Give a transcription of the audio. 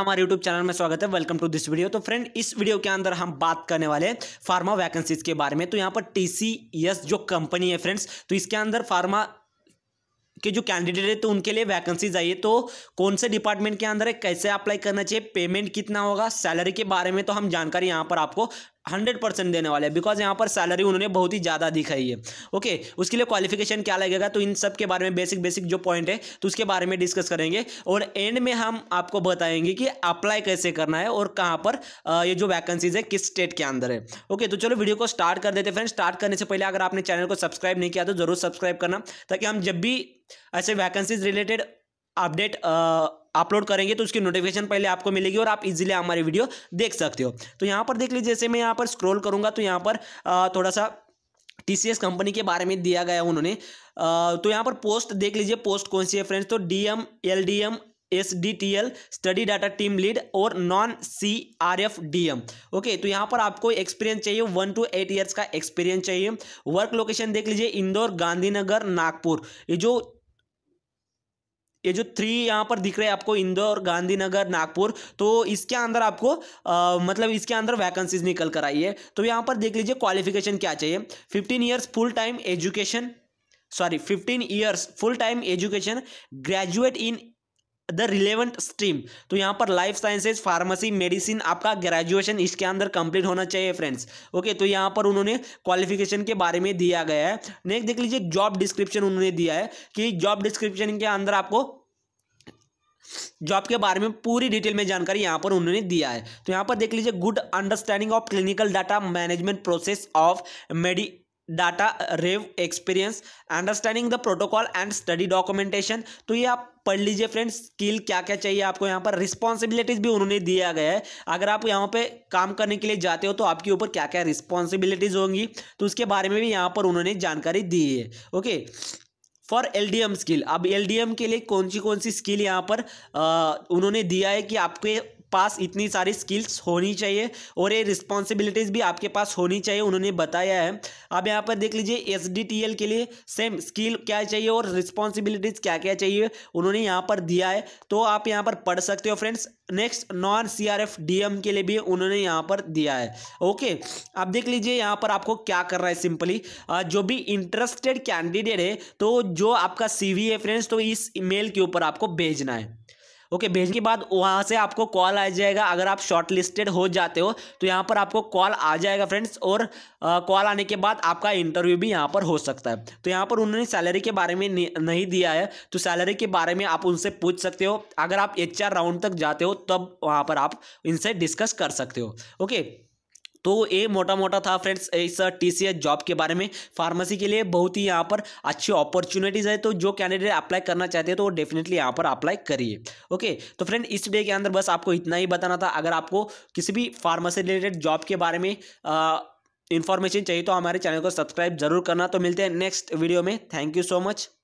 हमारे YouTube channel में स्वागत है वेलकम टू दिस वीडियो तो फ्रेंड इस वीडियो के अंदर हम बात करने वाले हैं फार्मा वैकेंसीज के बारे में तो यहाँ पर टीसीएस जो कंपनी है फ्रेंड्स तो इसके अंदर फार्मा के जो कैंडिडेट है तो उनके लिए वैकेंसीज आई है तो कौन से डिपार्टमेंट के अंदर है कैसे अप्लाई करना चाहिए पेमेंट कितना होगा सैलरी के बारे में तो हम जानकारी यहाँ पर आपको हंड्रेड परसेंट देने वाले हैं बिकॉज यहाँ पर सैलरी उन्होंने बहुत ही ज़्यादा दिखाई है ओके okay, उसके लिए क्वालिफिकेशन क्या लगेगा तो इन सब के बारे में बेसिक बेसिक जो पॉइंट है तो उसके बारे में डिस्कस करेंगे और एंड में हम आपको बताएंगे कि अप्लाई कैसे करना है और कहाँ पर ये जो वैकेंसीज है किस स्टेट के अंदर है ओके okay, तो चलो वीडियो को स्टार्ट कर देते फ्रेंड स्टार्ट करने से पहले अगर आपने चैनल को सब्सक्राइब नहीं किया तो जरूर सब्सक्राइब करना ताकि हम जब भी ऐसे वैकेंसीज रिलेटेड अपडेट अपलोड करेंगे तो उसकी नोटिफिकेशन पहले आपको मिलेगी और आप इजीली हमारी वीडियो देख सकते हो तो यहाँ पर देख लीजिए जैसे मैं यहाँ पर स्क्रॉल करूँगा तो यहाँ पर थोड़ा सा टी कंपनी के बारे में दिया गया उन्होंने तो यहाँ पर पोस्ट देख लीजिए पोस्ट कौन सी है फ्रेंड्स तो DM M S D T L study data team lead और non C R F D M okay तो यहाँ पर आपको एक्सपीरियंस चाहिए वन टू एट ईयर्स का एक्सपीरियंस चाहिए वर्क लोकेशन देख लीजिए इंदौर गांधीनगर नागपुर ये जो ये जो थ्री यहाँ पर दिख रहे हैं आपको इंदौर गांधीनगर नागपुर तो इसके अंदर आपको आ, मतलब इसके अंदर वैकेंसीज निकल कर आई है तो यहाँ पर देख लीजिए क्वालिफिकेशन क्या चाहिए fifteen years full time education sorry fifteen years full time education graduate in the relevant stream तो यहाँ पर लाइफ साइंसेज फार्मेसी मेडिसिन आपका ग्रेजुएशन इसके अंदर कंप्लीट होना चाहिए फ्रेंड्स ओके तो यहाँ पर उन्होंने क्वालिफिकेशन के बारे में दिया गया है नेक्स्ट देख लीजिए जॉब डिस्क्रिप्शन उन्होंने दिया है कि जॉब डिस्क्रिप्शन के अंदर आपको जॉब के बारे में पूरी डिटेल में जानकारी यहाँ पर उन्होंने दिया है तो यहाँ पर देख लीजिए good understanding of clinical data management process of Medidata Rave experience understanding the protocol and study documentation तो ये आप पढ़ लीजिए फ्रेंड्स स्किल क्या क्या चाहिए आपको यहाँ पर रिस्पॉन्सिबिलिटीज भी उन्होंने दिया गया है अगर आप यहाँ पे काम करने के लिए जाते हो तो आपके ऊपर क्या क्या रिस्पॉन्सिबिलिटीज होंगी तो उसके बारे में भी यहाँ पर उन्होंने जानकारी दी है okay for L D M skill अब एल डी एम के लिए कौन सी कौन सी स्किल यहाँ पर आ, उन्होंने दिया है कि आपके पास इतनी सारी स्किल्स होनी चाहिए और ये रिस्पॉन्सिबिलिटीज़ भी आपके पास होनी चाहिए उन्होंने बताया है अब यहाँ पर देख लीजिए एस के लिए सेम स्किल क्या चाहिए और रिस्पॉन्सिबिलिटीज़ क्या क्या चाहिए उन्होंने यहाँ पर दिया है तो आप यहाँ पर पढ़ सकते हो friends next non C R F D M के लिए भी उन्होंने यहाँ पर दिया है ओके अब देख लीजिए यहाँ पर आपको क्या कर रहा है सिंपली जो भी इंटरेस्टेड कैंडिडेट है तो जो आपका सी वी है फ्रेंड्स तो इस मेल के ऊपर आपको भेजना है ओके भेजने के बाद वहाँ से आपको कॉल आ जाएगा अगर आप शॉर्ट लिस्टेड हो जाते हो तो यहाँ पर आपको कॉल आ जाएगा फ्रेंड्स और कॉल आने के बाद आपका इंटरव्यू भी यहाँ पर हो सकता है तो यहाँ पर उन्होंने सैलरी के बारे में नहीं दिया है तो सैलरी के बारे में आप उनसे पूछ सकते हो अगर आप एच राउंड तक जाते हो तब वहाँ पर आप इनसे डिस्कस कर सकते हो ओके तो ये मोटा मोटा था फ्रेंड्स इस टी जॉब के बारे में फार्मेसी के लिए बहुत ही यहाँ पर अच्छी अपॉर्चुनिटीज़ है तो जो कैंडिडेट अप्लाई करना चाहते हैं तो डेफिनेटली यहाँ पर अप्लाई करिए ओके तो फ्रेंड इस डे के अंदर बस आपको इतना ही बताना था अगर आपको किसी भी फार्मेसी रिलेटेड जॉब के बारे में इंफॉर्मेशन चाहिए तो हमारे चैनल को सब्सक्राइब जरूर करना तो मिलते हैं नेक्स्ट वीडियो में थैंक यू सो मच